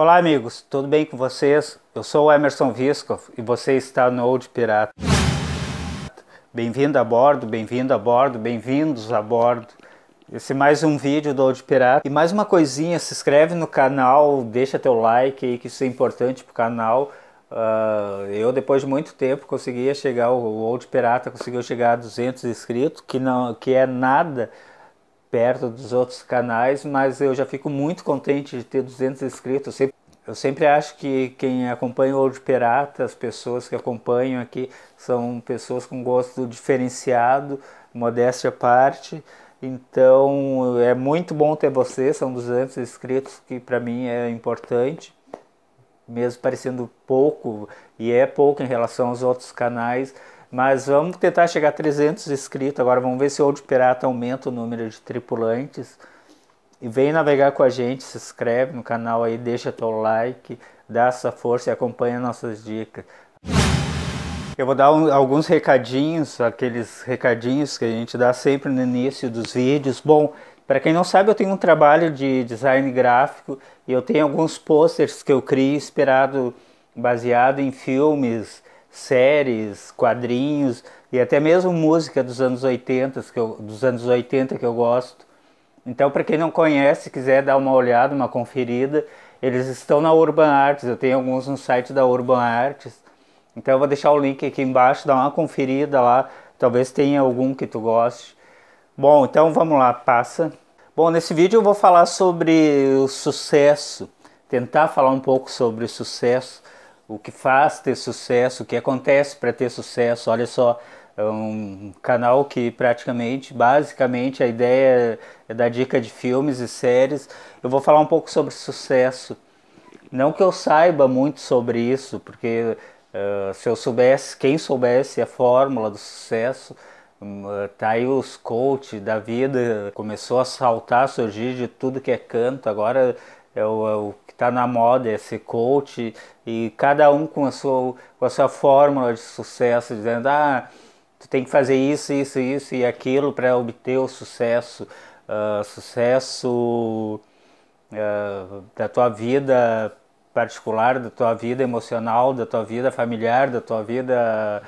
Olá amigos, tudo bem com vocês? Eu sou o Emerson Viscoff e você está no Old Pirata. Bem-vindo a bordo, bem-vindo a bordo, bem-vindos a bordo. Esse é mais um vídeo do Old Pirata. E mais uma coisinha, se inscreve no canal, deixa teu like aí que isso é importante pro canal. Uh, eu depois de muito tempo conseguia chegar, o Old Pirata conseguiu chegar a 200 inscritos, que, não, que é nada perto dos outros canais, mas eu já fico muito contente de ter 200 inscritos. Eu sempre, eu sempre acho que quem acompanha o Old Pirata, as pessoas que acompanham aqui, são pessoas com gosto diferenciado, modéstia à parte. Então é muito bom ter vocês, são 200 inscritos, que para mim é importante, mesmo parecendo pouco, e é pouco em relação aos outros canais mas vamos tentar chegar a 300 inscritos agora. Vamos ver se o Old Pirata aumenta o número de tripulantes. E vem navegar com a gente, se inscreve no canal aí, deixa teu like, dá essa força e acompanha nossas dicas. Eu vou dar um, alguns recadinhos, aqueles recadinhos que a gente dá sempre no início dos vídeos. Bom, para quem não sabe, eu tenho um trabalho de design gráfico e eu tenho alguns posters que eu crio inspirado, baseado em filmes, séries, quadrinhos e até mesmo música dos anos 80, que eu, dos anos 80 que eu gosto. Então, para quem não conhece, quiser dar uma olhada, uma conferida, eles estão na Urban Arts. Eu tenho alguns no site da Urban Arts. Então, eu vou deixar o link aqui embaixo, dá uma conferida lá. Talvez tenha algum que tu goste. Bom, então vamos lá, passa. Bom, nesse vídeo eu vou falar sobre o sucesso, tentar falar um pouco sobre o sucesso o que faz ter sucesso, o que acontece para ter sucesso. Olha só, é um canal que praticamente, basicamente, a ideia é da dica de filmes e séries. Eu vou falar um pouco sobre sucesso. Não que eu saiba muito sobre isso, porque uh, se eu soubesse, quem soubesse a fórmula do sucesso, uh, tá aí os coach da vida, começou a saltar, surgir de tudo que é canto, agora é o, é o está na moda esse coach e cada um com a sua, com a sua fórmula de sucesso, dizendo, ah, tu tem que fazer isso, isso, isso e aquilo para obter o sucesso, uh, sucesso uh, da tua vida particular, da tua vida emocional, da tua vida familiar, da tua vida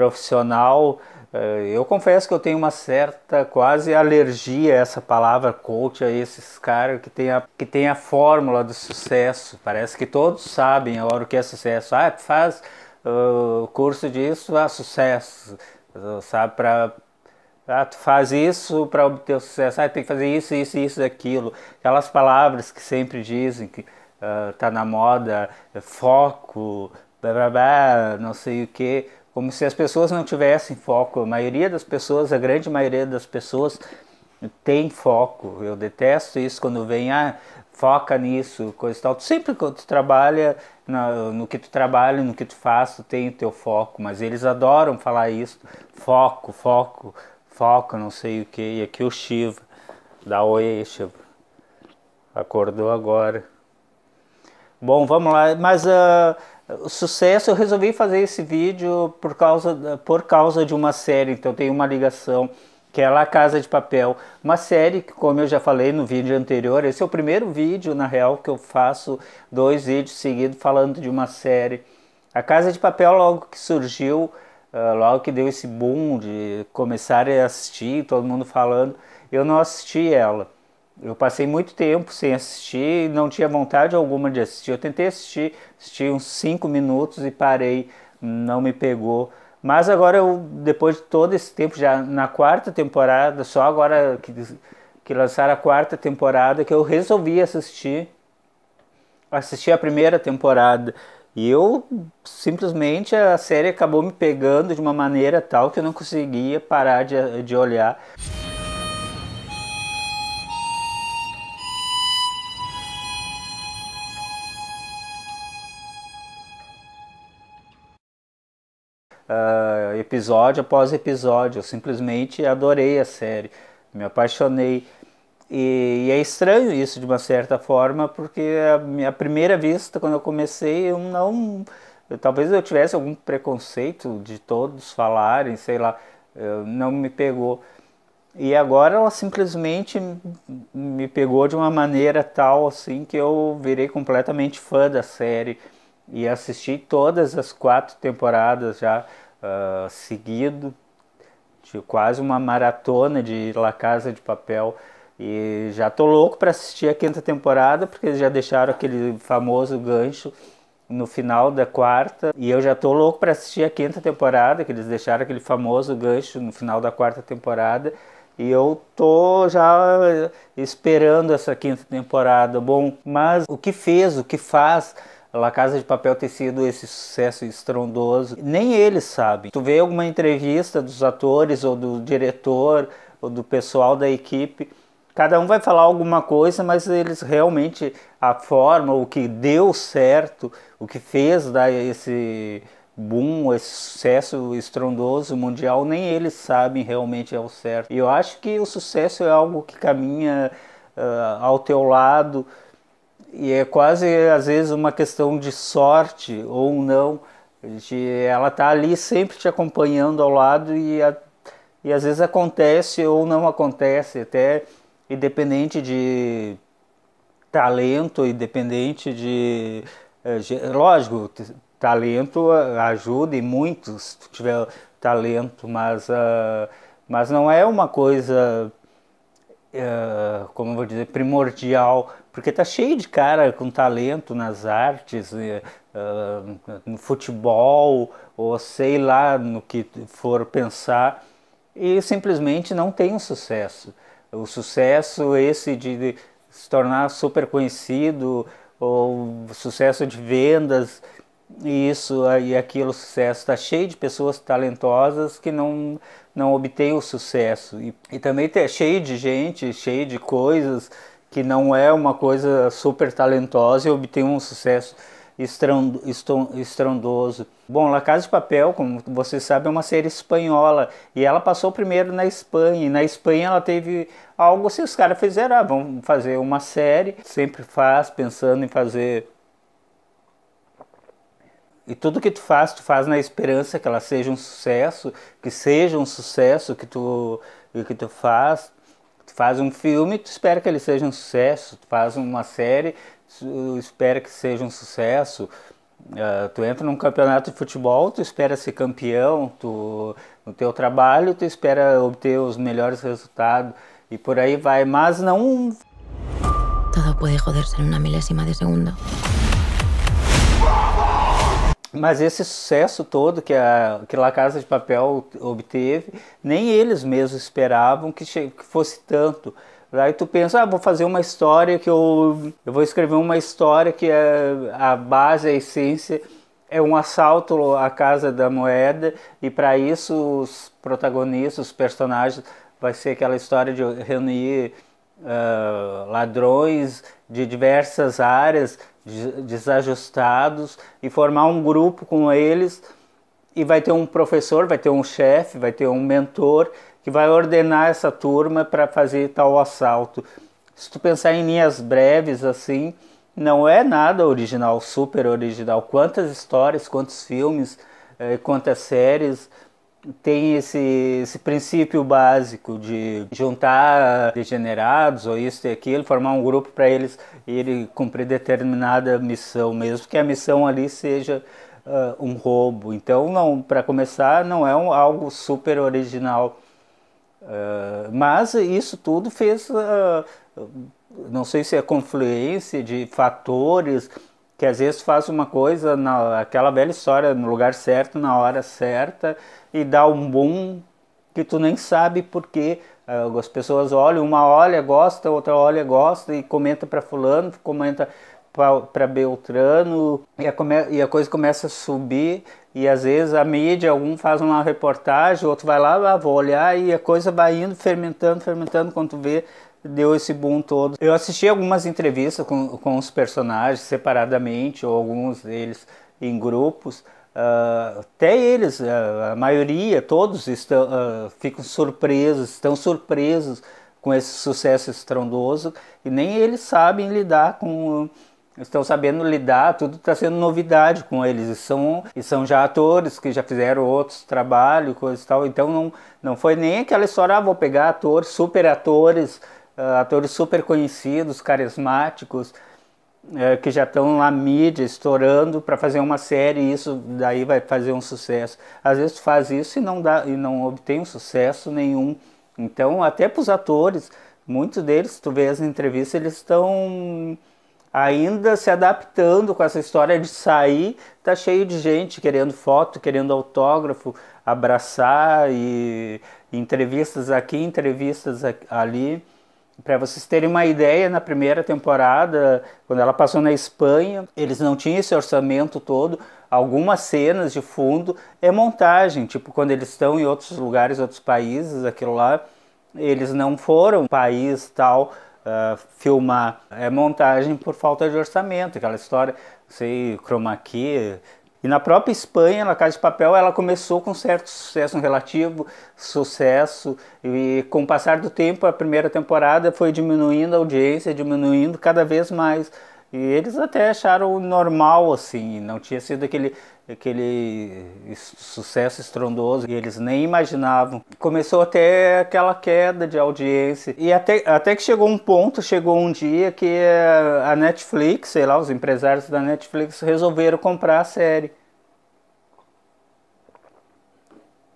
profissional. Eh, eu confesso que eu tenho uma certa quase alergia a essa palavra coach, a esses caras que tem a, que tem a fórmula do sucesso. Parece que todos sabem agora o que é sucesso. Ah, faz uh, curso disso, ah, sucesso. Sabe, para ah, tu faz isso para obter o sucesso, ah, tem que fazer isso, isso, isso, aquilo. Aquelas palavras que sempre dizem que uh, tá na moda, é foco, blá, blá, blá, não sei o que como se as pessoas não tivessem foco. A maioria das pessoas, a grande maioria das pessoas tem foco. Eu detesto isso quando vem, ah, foca nisso, coisa e tal. Sempre quando tu trabalha, no, no que tu trabalha, no que tu faz, tu tem o teu foco. Mas eles adoram falar isso, foco, foco, foco, não sei o que. E aqui o Shiva, dá oi Shiva. Acordou agora. Bom, vamos lá, mas... Uh, sucesso, eu resolvi fazer esse vídeo por causa, por causa de uma série, então tem uma ligação que é La Casa de Papel, uma série que, como eu já falei no vídeo anterior, esse é o primeiro vídeo, na real, que eu faço dois vídeos seguidos falando de uma série. A Casa de Papel, logo que surgiu, ah, logo que deu esse boom de começar a assistir, todo mundo falando, eu não assisti ela. Eu passei muito tempo sem assistir, não tinha vontade alguma de assistir. Eu tentei assistir, assisti uns 5 minutos e parei, não me pegou. Mas agora eu, depois de todo esse tempo, já na quarta temporada, só agora que, que lançaram a quarta temporada, que eu resolvi assistir. Assisti a primeira temporada. E eu simplesmente a série acabou me pegando de uma maneira tal que eu não conseguia parar de, de olhar. uh, episódio após episódio. Eu simplesmente adorei a série, me apaixonei. E, e, é estranho isso de uma certa forma, porque a minha primeira vista, quando eu comecei, eu não. Eu, talvez eu tivesse algum preconceito de todos falarem, sei lá, eu, não me pegou. E agora ela simplesmente me pegou de uma maneira tal assim que eu virei completamente fã da série e assisti todas as quatro temporadas já uh, seguido, de quase uma maratona de La Casa de Papel. E já tô louco para assistir a quinta temporada, porque eles já deixaram aquele famoso gancho no final da quarta. E eu já tô louco para assistir a quinta temporada, que eles deixaram aquele famoso gancho no final da quarta temporada. E eu tô já esperando essa quinta temporada. Bom, mas o que fez, o que faz La Casa de Papel ter sido esse sucesso estrondoso. Nem eles sabem. Tu vê alguma entrevista dos atores ou do diretor ou do pessoal da equipe, cada um vai falar alguma coisa, mas eles realmente a forma, o que deu certo, o que fez dar esse boom, esse sucesso estrondoso mundial, nem eles sabem realmente ao certo. E eu acho que o sucesso é algo que caminha uh, ao teu lado e é quase, às vezes, uma questão de sorte ou não. De, ela tá ali sempre te acompanhando ao lado e, a, e às vezes acontece ou não acontece, até independente de talento, independente de. Eh, lógico, talento ajuda e muito se tu tiver talento, mas, uh, mas não é uma coisa, uh, como eu vou dizer, primordial porque tá cheio de cara com talento nas artes, ah, no futebol, ou sei lá no que for pensar, e simplesmente não tem um sucesso. O sucesso esse de se tornar super conhecido, ou sucesso de vendas, e isso e aquilo sucesso está cheio de pessoas talentosas que não não obtêm o sucesso e, e também é tá cheio de gente cheio de coisas que não é uma coisa super talentosa e obtém um sucesso estrondoso. Bom, La Casa de Papel, como você sabe, é uma série espanhola e ela passou primeiro na Espanha. E na Espanha ela teve algo se assim, os caras fizeram, ah, vamos fazer uma série, sempre faz pensando em fazer. E tudo que tu faz, tu faz na esperança que ela seja um sucesso, que seja um sucesso que tu que tu faz faz um filme, tu espera que ele seja um sucesso, tu faz uma série, tu espera que seja um sucesso. Uh, tu entra num campeonato de futebol, tu espera ser campeão, tu, no teu trabalho tu espera obter os melhores resultados e por aí vai, mas não. Todo pode joder-se em uma milésima de segundo. Mas esse sucesso todo que a, que La Casa de Papel obteve, nem eles mesmos esperavam que, que fosse tanto. aí tu pensa, ah, vou fazer uma história que eu, eu vou escrever uma história que é a base, a essência é um assalto à casa da moeda e para isso os protagonistas, os personagens vai ser aquela história de reunir ah, ladrões de diversas áreas, desajustados, e formar um grupo com eles. E vai ter um professor, vai ter um chefe, vai ter um mentor que vai ordenar essa turma para fazer tal assalto. Se tu pensar em linhas breves assim, não é nada original, super original. Quantas histórias, quantos filmes, eh, quantas séries tem esse, esse princípio básico de juntar degenerados ou isso e aquilo, formar um grupo para eles ele cumprir determinada missão, mesmo que a missão ali seja uh, um roubo. Então, não, para começar, não é um, algo super original. Uh, mas isso tudo fez, uh, não sei se é confluência de fatores que às vezes faz uma coisa, na, aquela velha história, no lugar certo, na hora certa, e dá um boom que tu nem sabe porque ah, as pessoas olham, uma olha, gosta, outra olha, gosta, e comenta para fulano, comenta para Beltrano, e a, e a coisa começa a subir, e às vezes a mídia, algum faz uma reportagem, outro vai lá, ah, vou olhar, e a coisa vai indo, fermentando, fermentando, quando tu vê, deu esse boom todo. Eu assisti algumas entrevistas com, com os personagens separadamente, ou alguns deles em grupos. Uh, até eles, uh, a maioria, todos estão, uh, ficam surpresos, estão surpresos com esse sucesso estrondoso e nem eles sabem lidar com estão sabendo lidar, tudo está sendo novidade com eles. E são, e são já atores que já fizeram outros trabalhos, coisas e tal. Então não, não foi nem aquela história, ah, vou pegar atores, super atores ah, atores super conhecidos, carismáticos, é, que já estão na mídia estourando para fazer uma série e isso daí vai fazer um sucesso. Às vezes faz isso e não dá e não obtém um sucesso nenhum. Então, até para os atores, muitos deles, tu vê as entrevistas, eles estão ainda se adaptando com essa história de sair, tá cheio de gente querendo foto, querendo autógrafo, abraçar e entrevistas aqui, entrevistas ali. Para vocês terem uma ideia, na primeira temporada, quando ela passou na Espanha, eles não tinham esse orçamento todo. Algumas cenas de fundo é montagem, tipo quando eles estão em outros lugares, outros países, aquilo lá, eles não foram país tal uh, filmar. É montagem por falta de orçamento, aquela história, sei, chroma key, e na própria Espanha, na Casa de Papel, ela começou com certo sucesso um relativo, sucesso, e com o passar do tempo, a primeira temporada foi diminuindo a audiência, diminuindo cada vez mais e eles até acharam normal, assim, não tinha sido aquele, aquele sucesso estrondoso e eles nem imaginavam. Começou até aquela queda de audiência. E até, até que chegou um ponto, chegou um dia que a Netflix, sei lá, os empresários da Netflix resolveram comprar a série.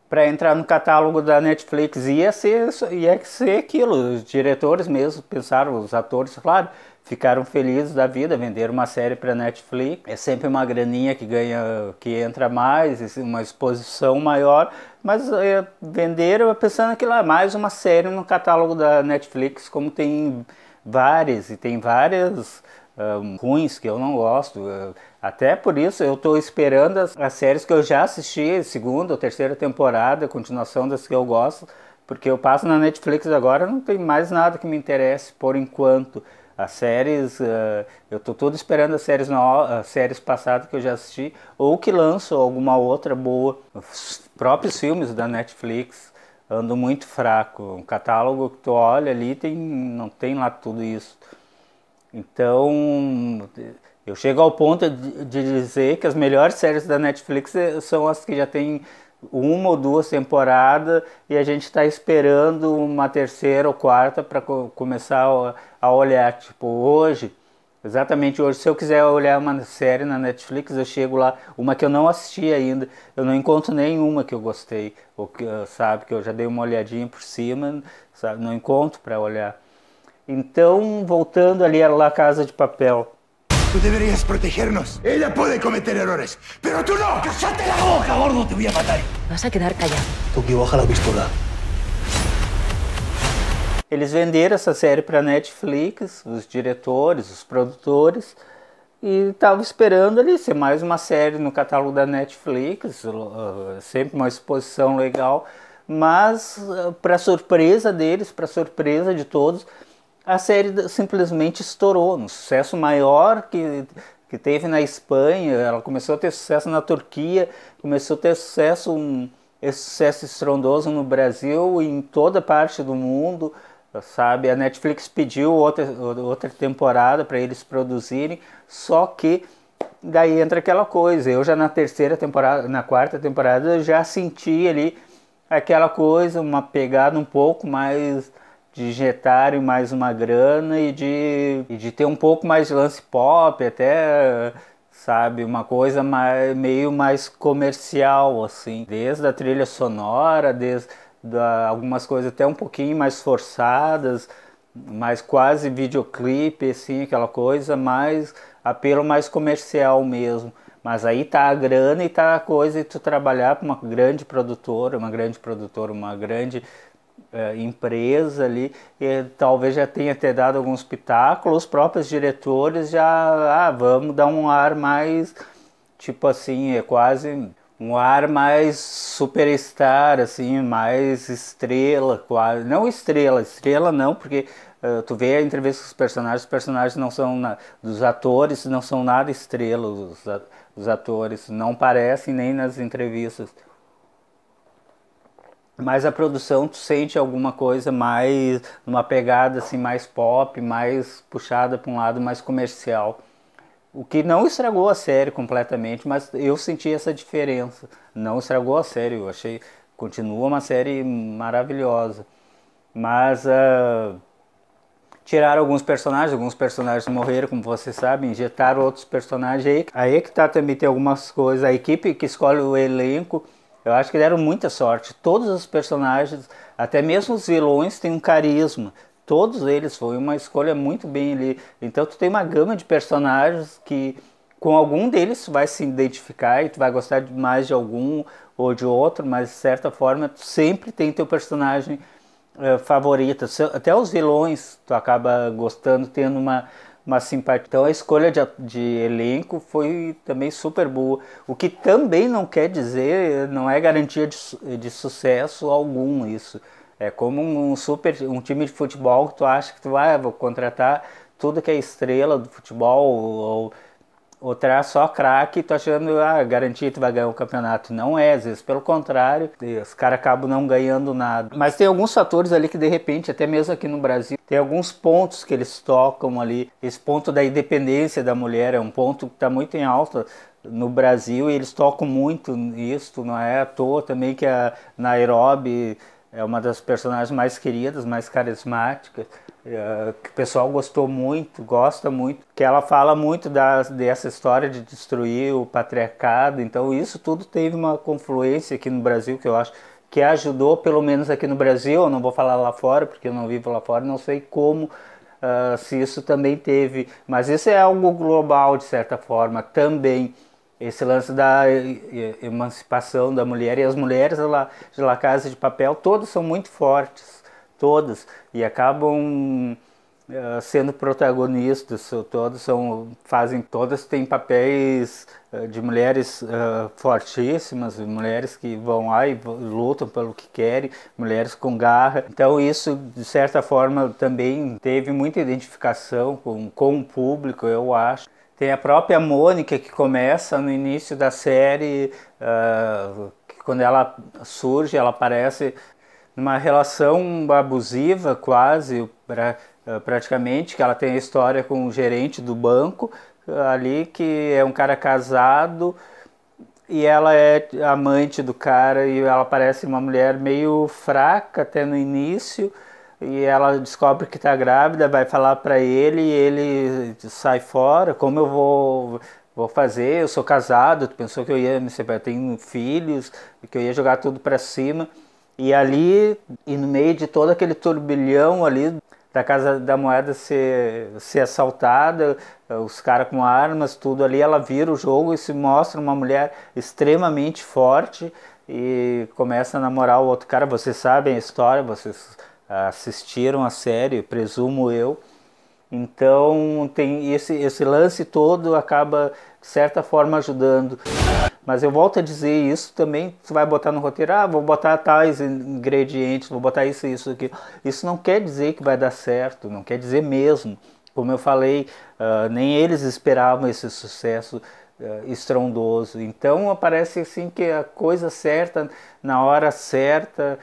para entrar no catálogo da Netflix ia ser ia ser aquilo os diretores mesmo pensaram os atores claro ficaram felizes da vida, venderam uma série para Netflix. É sempre uma graninha que ganha, que entra mais, uma exposição maior, mas é, venderam pensando que lá mais uma série no catálogo da Netflix, como tem várias e tem várias um, ruins que eu não gosto. Eh, até por isso eu estou esperando as, as, séries que eu já assisti, segunda ou terceira temporada, continuação das que eu gosto, porque eu passo na Netflix agora, não tem mais nada que me interesse por enquanto. As séries, uh, eu estou todo esperando as séries, no, as séries passadas que eu já assisti, ou que lançam alguma outra boa. Os próprios filmes da Netflix andam muito fraco. Um catálogo que tu olha ali tem, não tem lá tudo isso. Então, eu chego ao ponto de dizer que as melhores séries da Netflix eh, são as que já têm uma ou duas temporadas e a gente está esperando uma terceira ou quarta para co começar a, a, olhar. Tipo, hoje, exatamente hoje, se eu quiser olhar uma série na Netflix, eu chego lá, uma que eu não assisti ainda, eu não encontro nenhuma que eu gostei, ou que, sabe, que eu já dei uma olhadinha por cima, sabe, não encontro para olhar. Então, voltando ali era a Casa de Papel. tu deverias proteger-nos. ela pode cometer erros, mas tu não Cachate a boca, gordo! Te vou matar. Vas a quedar callado. que baja la pistola. Eles venderam essa série para Netflix, os diretores, os produtores, e estavam esperando ali ser mais uma série no catálogo da Netflix, sempre uma exposição legal, mas eh, para surpresa deles, para surpresa de todos, a série simplesmente estourou, um sucesso maior que que teve na Espanha, ela começou a ter sucesso na Turquia, começou a ter sucesso, um, sucesso estrondoso no Brasil e em toda parte do mundo, sabe? A Netflix pediu outra, outra temporada para eles produzirem, só que daí entra aquela coisa, eu já na terceira temporada, na quarta temporada, já senti ali aquela coisa, uma pegada um pouco mais de injetar mais uma grana e de, e de ter um pouco mais de lance pop, até sabe? Uma coisa mais, meio mais comercial, assim. Desde a trilha sonora, desde algumas coisas até um pouquinho mais forçadas, mais quase videoclipe, assim, aquela coisa mais... apelo mais comercial mesmo. Mas aí tá a grana e tá a coisa e tu trabalhar para uma grande produtora, uma grande produtora, uma grande é, empresa ali, e talvez já tenha até dado alguns espetáculo os próprios diretores já, ah, vamos dar um ar mais, tipo assim, é quase um ar mais superstar, assim, mais estrela, quase, não estrela, estrela não, porque uh, tu vê a entrevista com os personagens, os personagens não são, na, dos atores não são nada estrelas os, os atores não parecem nem nas entrevistas, mas a produção tu sente alguma coisa mais uma pegada assim mais pop, mais puxada para um lado mais comercial. O que não estragou a série completamente, mas eu senti essa diferença. Não estragou a série, eu achei continua uma série maravilhosa. Mas uh, tiraram alguns personagens, alguns personagens morreram, como vocês sabem, injetaram outros personagens aí. Aí é que tá também tem algumas coisas, a equipe que escolhe o elenco eu acho que deram muita sorte. Todos os personagens, até mesmo os vilões, têm um carisma. Todos eles foi uma escolha muito bem ali. Então tu tem uma gama de personagens que com algum deles tu vai se identificar e tu vai gostar mais de algum ou de outro, mas de certa forma tu sempre tem teu personagem uh, favorito. Até os vilões tu acaba gostando, tendo uma uma simpatia. Então a escolha de, de, elenco foi também super boa. O que também não quer dizer, não é garantia de, de sucesso algum isso. É como um super um time de futebol que tu acha que tu vai ah, vou contratar tudo que é estrela do futebol ou, Outra é só craque, tô achando, ah, garantia que vai ganhar o campeonato. Não é, às vezes, pelo contrário, os caras acabam não ganhando nada. Mas tem alguns fatores ali que, de repente, até mesmo aqui no Brasil, tem alguns pontos que eles tocam ali. Esse ponto da independência da mulher é um ponto que está muito em alta no Brasil e eles tocam muito isso, não é à toa também que a Nairobi é uma das personagens mais queridas, mais carismáticas. É, que o pessoal gostou muito, gosta muito, que ela fala muito da, dessa história de destruir o patriarcado. Então isso tudo teve uma confluência aqui no Brasil que eu acho que ajudou, pelo menos aqui no Brasil. Eu não vou falar lá fora porque eu não vivo lá fora, não sei como. Uh, se isso também teve, mas isso é algo global de certa forma também esse lance da emancipação da mulher e as mulheres lá de La Casa de Papel todos são muito fortes todas e acabam ah, sendo protagonistas, Todas são, fazem, todas têm papéis ah, de mulheres ah, fortíssimas, mulheres que vão lá e lutam pelo que querem, mulheres com garra. Então isso, de certa forma, também teve muita identificação com, com o público, eu acho. Tem a própria Mônica que começa no início da série, uh, quando ela surge, ela aparece numa relação abusiva quase, pra, eh, praticamente, que ela tem a história com o gerente do banco, eh, ali que é um cara casado e ela é amante do cara e ela parece uma mulher meio fraca até no início e ela descobre que está grávida, vai falar para ele e ele sai fora, como eu vou vou fazer, eu sou casado, tu pensou que eu ia me separar, tenho filhos, que eu ia jogar tudo para cima. E ali, e no meio de todo aquele turbilhão ali da Casa da Moeda ser, ser assaltada, os caras com armas, tudo ali, ela vira o jogo e se mostra uma mulher extremamente forte e começa a namorar o outro cara. Vocês sabem a história, vocês assistiram a série, presumo eu. Então tem esse, esse lance todo acaba, de certa forma, ajudando. Mas eu volto a dizer isso também, você vai botar no roteiro, ah, vou botar tais ingredientes, vou botar isso, e isso, aqui. Isso não quer dizer que vai dar certo, não quer dizer mesmo. Como eu falei, uh, nem eles esperavam esse sucesso uh, estrondoso. Então parece assim que a coisa certa, na hora certa,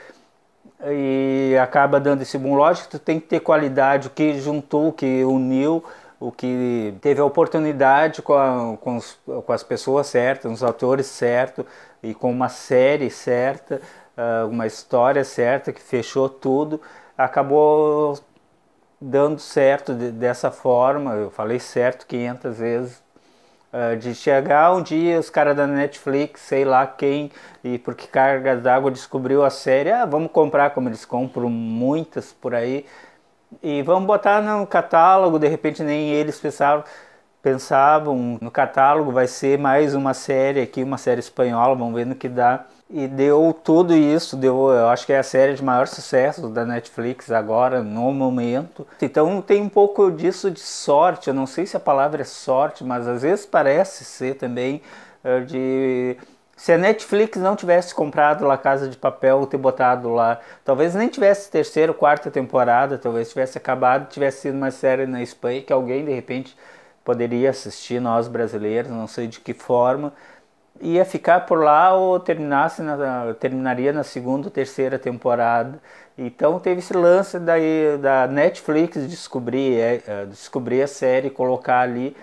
e acaba dando esse boom. Lógico, tu tem que ter qualidade, o que juntou, o que uniu, o que teve a oportunidade com, a, com, os, com as pessoas certas, os atores certos e com uma série certa, ah, uma história certa que fechou tudo, acabou dando certo de, dessa forma. Eu falei certo 500 vezes. Ah, de chegar um dia os caras da Netflix, sei lá quem, e porque cargas d'água descobriu a série, ah, vamos comprar como eles compram muitas por aí, e vamos botar no catálogo, de repente nem eles pensavam, pensavam no catálogo, vai ser mais uma série aqui, uma série espanhola, vamos ver no que dá. E deu tudo isso, deu, eu acho que é a série de maior sucesso da Netflix agora, no momento. Então tem um pouco disso de sorte, eu não sei se a palavra é sorte, mas às vezes parece ser também eh, de se a Netflix não tivesse comprado La Casa de Papel, ou ter botado lá, talvez nem tivesse terceira, quarta temporada, talvez tivesse acabado, tivesse sido uma série na Espanha que alguém de repente poderia assistir, nós brasileiros, não sei de que forma, ia ficar por lá ou terminasse na, terminaria na segunda ou terceira temporada. Então teve esse lance daí da Netflix descobrir, é, é descobrir a série, e colocar ali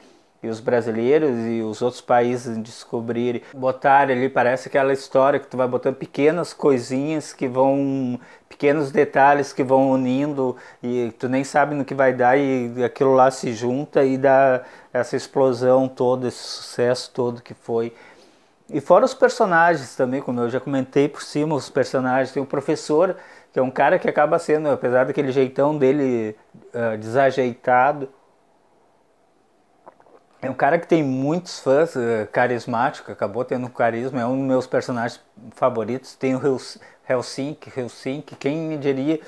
e os brasileiros e os outros países descobrirem, botar ali, parece aquela história que tu vai botando pequenas coisinhas que vão, pequenos detalhes que vão unindo e tu nem sabe no que vai dar e aquilo lá se junta e dá essa explosão toda, esse sucesso todo que foi. E fora os personagens também, como eu já comentei por cima, os personagens, tem o professor, que é um cara que acaba sendo, apesar daquele jeitão dele uh, eh, desajeitado, é um cara que tem muitos fãs, uh, carismático, acabou tendo carisma, é um dos meus personagens favoritos. Tem o Hels Helsinki, quem diria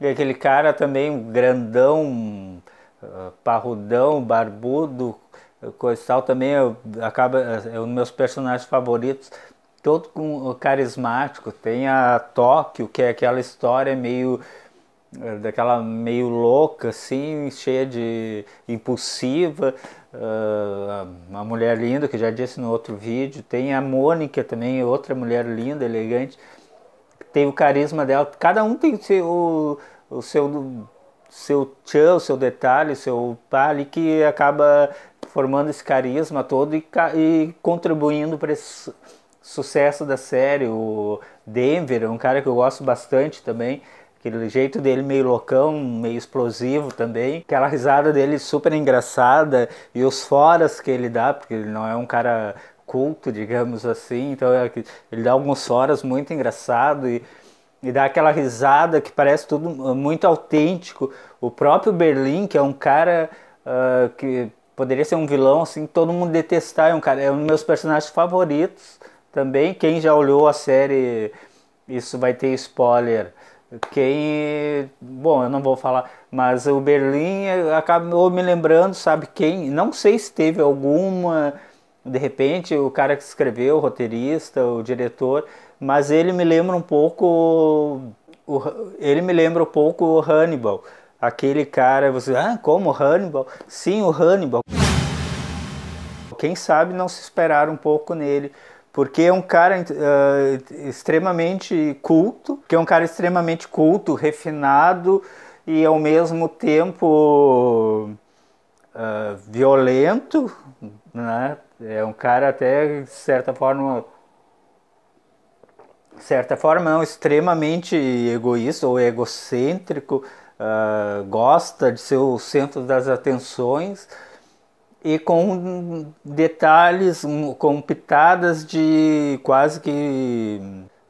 é aquele cara também grandão, uh, parrudão, barbudo, coisa tal, também acaba, eh, é um dos meus personagens favoritos. Todo com, carismático, tem a Tóquio, que é aquela história meio é, daquela meio louca, assim, cheia de impulsiva, ah, uma mulher linda que já disse no outro vídeo. Tem a Mônica também, outra mulher linda, elegante, tem o carisma dela. Cada um tem o seu, o seu, seu tchan, o seu detalhe, o seu ali que acaba formando esse carisma todo e, e contribuindo para esse sucesso da série. O Denver é um cara que eu gosto bastante também aquele jeito dele meio loucão, meio explosivo também, aquela risada dele super engraçada e os foras que ele dá, porque ele não é um cara culto, digamos assim, então é ele dá alguns foras muito engraçado e, e dá aquela risada que parece tudo muito autêntico. O próprio Berlim, que é um cara uh, que poderia ser um vilão assim, todo mundo detestar, é um cara, é um dos meus personagens favoritos também. Quem já olhou a série, isso vai ter spoiler quem, bom, eu não vou falar, mas o Berlim acabou me lembrando, sabe quem? Não sei se teve alguma, de repente, o cara que escreveu, o roteirista, o diretor, mas ele me lembra um pouco, o, ele me lembra um pouco o Hannibal, aquele cara, você, ah, como Hannibal? Sim, o Hannibal. Quem sabe não se esperar um pouco nele, porque é um cara uh, extremamente culto, que é um cara extremamente culto, refinado e ao mesmo tempo uh, violento, né? É um cara até de certa forma de certa forma não, extremamente egoísta ou egocêntrico, uh, gosta de ser o centro das atenções e com detalhes, com pitadas de quase que.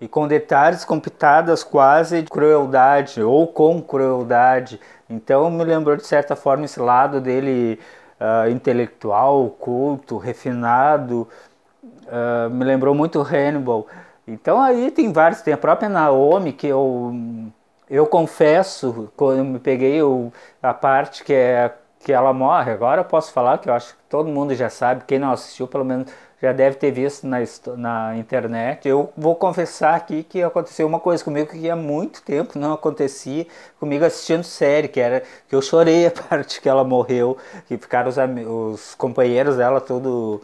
E com detalhes, com pitadas quase de crueldade, ou com crueldade. Então me lembrou de certa forma esse lado dele uh, intelectual, culto, refinado. Uh, me lembrou muito Hannibal. Então aí tem vários, tem a própria Naomi, que eu, eu confesso, quando eu me peguei eu, a parte que é que ela morre. Agora eu posso falar que eu acho que todo mundo já sabe, quem não assistiu pelo menos já deve ter visto na, na internet. Eu vou confessar aqui que aconteceu uma coisa comigo que há muito tempo não acontecia comigo assistindo série, que era que eu chorei a parte que ela morreu, que ficaram os, os companheiros dela todo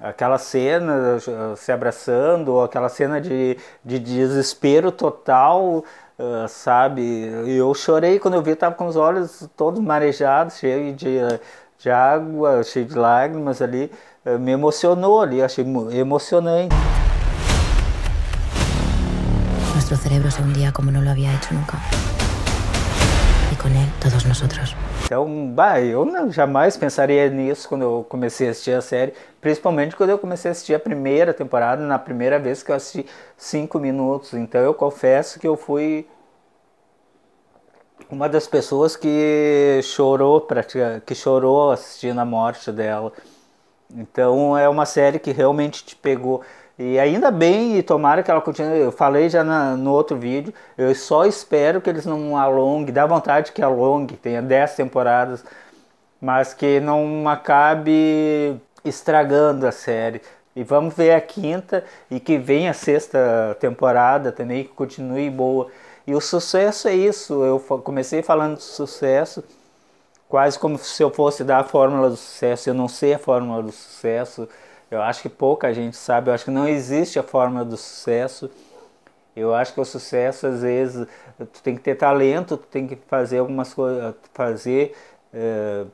aquela cena eh, se abraçando, ou aquela cena de, de desespero total Uh, sabe? Eu chorei quando eu vi, estava tava com os olhos todos marejados, cheio de, de água, cheio de lágrimas ali. Uh, me emocionou ali, achei emocionante. Nuestro cerebro se hundía como não lo había feito nunca con Él todos nosotros. Então, bah, eu não, jamais pensaria nisso quando eu comecei a assistir a série, principalmente quando eu comecei a assistir a primeira temporada, na primeira vez que eu assisti cinco minutos. Então, eu confesso que eu fui uma das pessoas que chorou, que chorou assistindo a morte dela. Então, é uma série que realmente te pegou. E ainda bem, e tomara que ela continue. Eu falei já na, no outro vídeo, eu só espero que eles não alonguem, dá vontade que alongue, tenha 10 temporadas, mas que não acabe estragando a série. E vamos ver a quinta e que venha a sexta temporada também, que continue boa. E o sucesso é isso. Eu comecei falando de sucesso, quase como se eu fosse dar a fórmula do sucesso. Eu não sei a fórmula do sucesso. Eu acho que pouca gente sabe, eu acho que não existe a fórmula do sucesso. Eu acho que o sucesso, às vezes, tu tem que ter talento, tu tem que fazer algumas coisas, fazer é,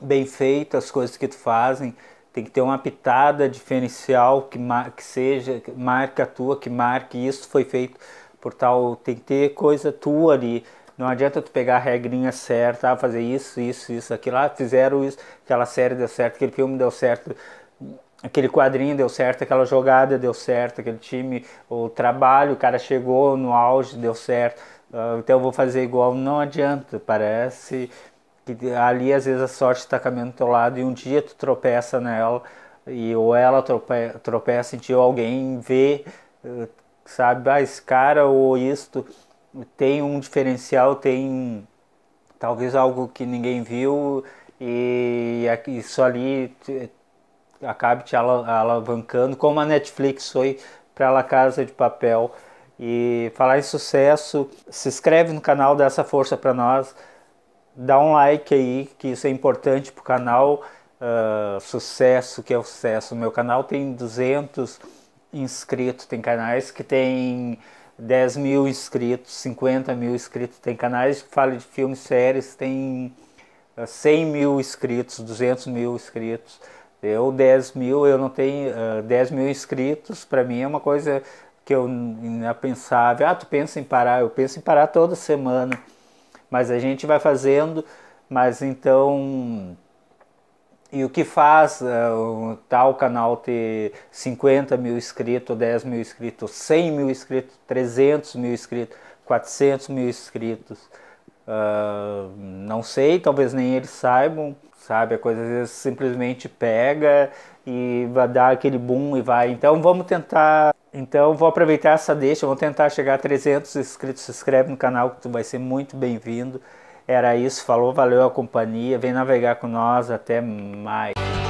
bem feito as coisas que tu fazem, tem que ter uma pitada diferencial que, que seja, que marca a tua, que marque isso foi feito por tal, tem que ter coisa tua ali. Não adianta tu pegar a regrinha certa, ah, fazer isso, isso, isso, aquilo, lá. Ah, fizeram isso, aquela série deu certo, aquele filme deu certo aquele quadrinho deu certo, aquela jogada deu certo, aquele time, o trabalho, o cara chegou no auge, deu certo, ah, então eu vou fazer igual. Não adianta, parece que ali às vezes a sorte está caminhando do teu lado e um dia tu tropeça nela e ou ela tropeça, tropeça em ti ou alguém vê, ah, sabe, ah, esse cara ou isto tem um diferencial, tem talvez algo que ninguém viu e isso ali acabe te alavancando, como a Netflix foi para La Casa de Papel. E falar em sucesso, se inscreve no canal, dá essa força para nós, dá um like aí, que isso é importante para o canal. Uh, sucesso, que é o sucesso. O meu canal tem 200 inscritos, tem canais que tem 10 mil inscritos, 50 mil inscritos, tem canais que falam de filmes, séries, tem 100 ah, mil inscritos, 200 mil inscritos. Eu 10 mil, eu não tenho uh, eh, 10 mil inscritos, para mim é uma coisa que eu não pensava, ah, tu pensa em parar, eu penso em parar toda semana, mas a gente vai fazendo, mas então, e o que faz uh, tal canal ter 50 mil inscritos, 10 mil inscritos, 100 mil inscritos, 300 mil inscritos, 400 mil inscritos, uh, não sei, talvez nem eles saibam, sabe? A coisa às vezes simplesmente pega e vai dar aquele boom e vai. Então vamos tentar. Então vou aproveitar essa deixa, vamos tentar chegar a 300 inscritos. Se inscreve no canal que tu vai ser muito bem-vindo. Era isso, falou, valeu a companhia, vem navegar com nós, até mais.